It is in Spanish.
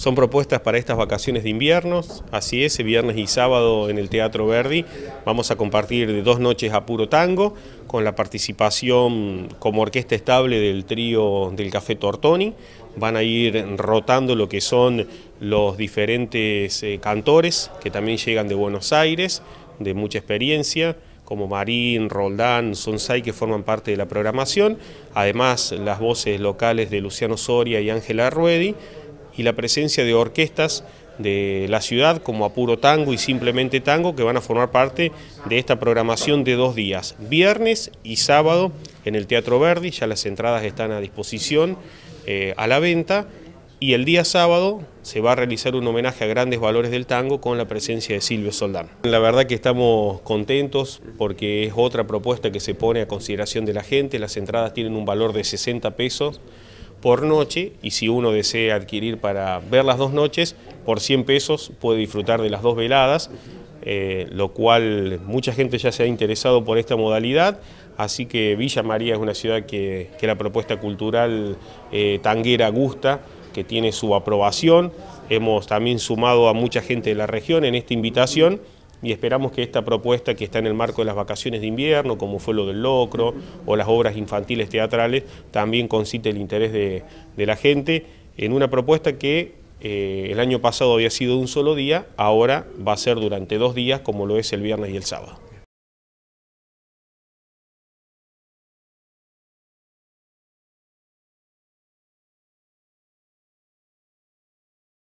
Son propuestas para estas vacaciones de invierno, así es, viernes y sábado en el Teatro Verdi vamos a compartir dos noches a puro tango, con la participación como orquesta estable del trío del Café Tortoni, van a ir rotando lo que son los diferentes eh, cantores que también llegan de Buenos Aires, de mucha experiencia, como Marín, Roldán, Sonsai, que forman parte de la programación, además las voces locales de Luciano Soria y Ángela Ruedi, y la presencia de orquestas de la ciudad como Apuro Tango y Simplemente Tango que van a formar parte de esta programación de dos días, viernes y sábado en el Teatro Verdi, ya las entradas están a disposición, eh, a la venta y el día sábado se va a realizar un homenaje a grandes valores del tango con la presencia de Silvio Soldán. La verdad que estamos contentos porque es otra propuesta que se pone a consideración de la gente, las entradas tienen un valor de 60 pesos, por noche y si uno desea adquirir para ver las dos noches, por 100 pesos puede disfrutar de las dos veladas, eh, lo cual mucha gente ya se ha interesado por esta modalidad, así que Villa María es una ciudad que, la propuesta cultural eh, tanguera gusta, que tiene su aprobación, hemos también sumado a mucha gente de la región en esta invitación y esperamos que esta propuesta que está en el marco de las vacaciones de invierno, como fue lo del locro o las obras infantiles teatrales, también concite el interés de, la gente en una propuesta que eh, el año pasado había sido de un solo día, ahora va a ser durante dos días como lo es el viernes y el sábado.